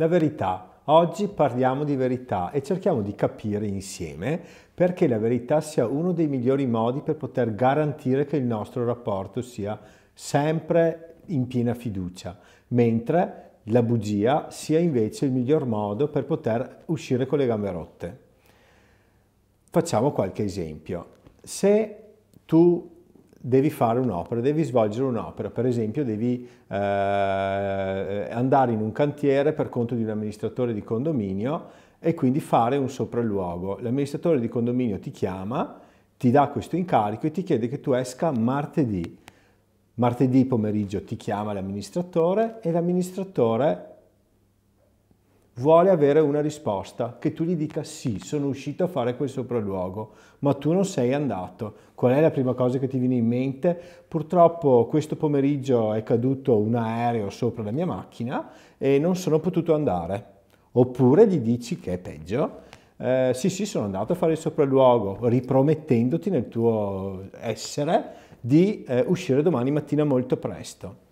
La verità. Oggi parliamo di verità e cerchiamo di capire insieme perché la verità sia uno dei migliori modi per poter garantire che il nostro rapporto sia sempre in piena fiducia, mentre la bugia sia invece il miglior modo per poter uscire con le gambe rotte. Facciamo qualche esempio. Se tu devi fare un'opera, devi svolgere un'opera, per esempio devi eh, andare in un cantiere per conto di un amministratore di condominio e quindi fare un sopralluogo. L'amministratore di condominio ti chiama, ti dà questo incarico e ti chiede che tu esca martedì. Martedì pomeriggio ti chiama l'amministratore e l'amministratore vuole avere una risposta, che tu gli dica sì, sono uscito a fare quel sopralluogo, ma tu non sei andato. Qual è la prima cosa che ti viene in mente? Purtroppo questo pomeriggio è caduto un aereo sopra la mia macchina e non sono potuto andare. Oppure gli dici che è peggio, eh, sì sì sono andato a fare il sopralluogo, ripromettendoti nel tuo essere di eh, uscire domani mattina molto presto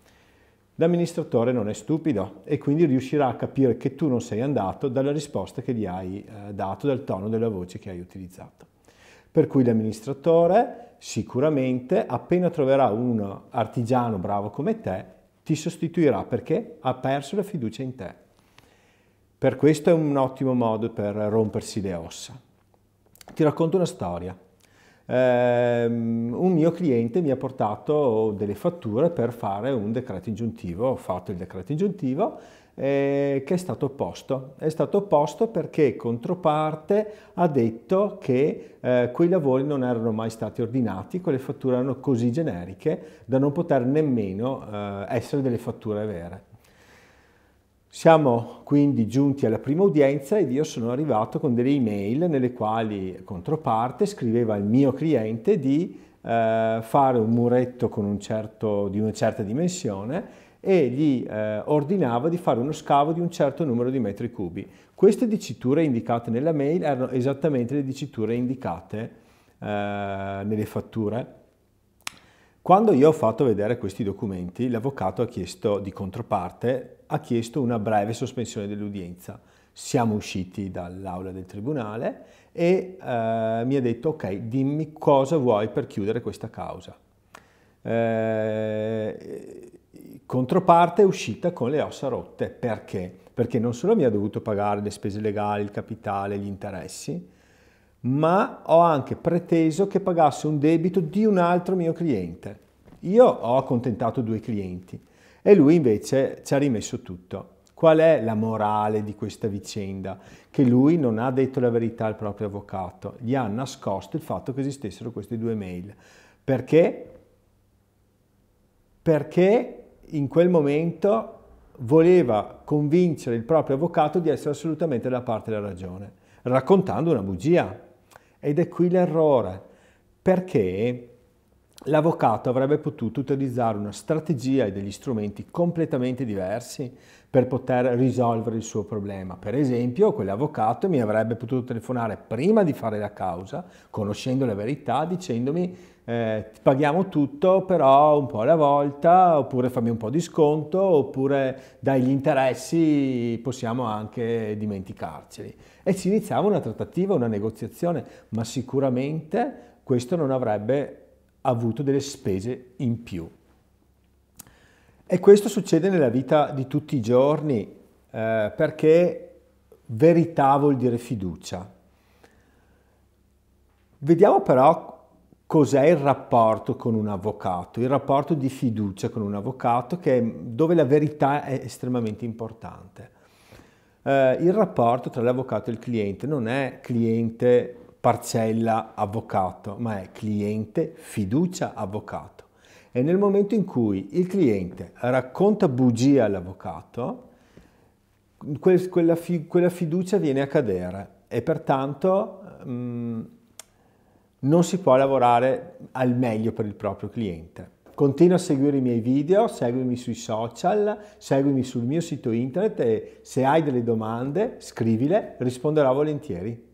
l'amministratore non è stupido e quindi riuscirà a capire che tu non sei andato dalla risposta che gli hai eh, dato, dal tono della voce che hai utilizzato. Per cui l'amministratore sicuramente appena troverà un artigiano bravo come te, ti sostituirà perché ha perso la fiducia in te. Per questo è un ottimo modo per rompersi le ossa. Ti racconto una storia ehm, un mio cliente mi ha portato delle fatture per fare un decreto ingiuntivo, ho fatto il decreto ingiuntivo eh, che è stato opposto. È stato opposto perché controparte ha detto che eh, quei lavori non erano mai stati ordinati, quelle fatture erano così generiche da non poter nemmeno eh, essere delle fatture vere. Siamo quindi giunti alla prima udienza ed io sono arrivato con delle email nelle quali controparte scriveva al mio cliente di eh, fare un muretto un certo, di una certa dimensione e gli eh, ordinava di fare uno scavo di un certo numero di metri cubi. Queste diciture indicate nella mail erano esattamente le diciture indicate eh, nelle fatture quando io ho fatto vedere questi documenti, l'avvocato ha chiesto di controparte, ha chiesto una breve sospensione dell'udienza. Siamo usciti dall'aula del tribunale e eh, mi ha detto ok, dimmi cosa vuoi per chiudere questa causa. Eh, controparte è uscita con le ossa rotte. Perché? Perché non solo mi ha dovuto pagare le spese legali, il capitale, gli interessi, ma ho anche preteso che pagasse un debito di un altro mio cliente. Io ho accontentato due clienti e lui invece ci ha rimesso tutto. Qual è la morale di questa vicenda? Che lui non ha detto la verità al proprio avvocato, gli ha nascosto il fatto che esistessero queste due mail. Perché? Perché in quel momento voleva convincere il proprio avvocato di essere assolutamente dalla parte della ragione, raccontando una bugia, ed è qui l'errore, perché l'avvocato avrebbe potuto utilizzare una strategia e degli strumenti completamente diversi per poter risolvere il suo problema. Per esempio, quell'avvocato mi avrebbe potuto telefonare prima di fare la causa, conoscendo la verità, dicendomi eh, paghiamo tutto però un po' alla volta, oppure fammi un po' di sconto, oppure dai gli interessi possiamo anche dimenticarceli. E si iniziava una trattativa, una negoziazione, ma sicuramente questo non avrebbe avuto delle spese in più. E questo succede nella vita di tutti i giorni eh, perché verità vuol dire fiducia. Vediamo però cos'è il rapporto con un avvocato, il rapporto di fiducia con un avvocato è, dove la verità è estremamente importante. Eh, il rapporto tra l'avvocato e il cliente non è cliente parcella avvocato, ma è cliente fiducia avvocato. E nel momento in cui il cliente racconta bugie all'avvocato, quella, fiducia viene a cadere e pertanto mh, mm, non si può lavorare al meglio per il proprio cliente. Continua a seguire i miei video, seguimi sui social, seguimi sul mio sito internet e se hai delle domande scrivile, risponderò volentieri.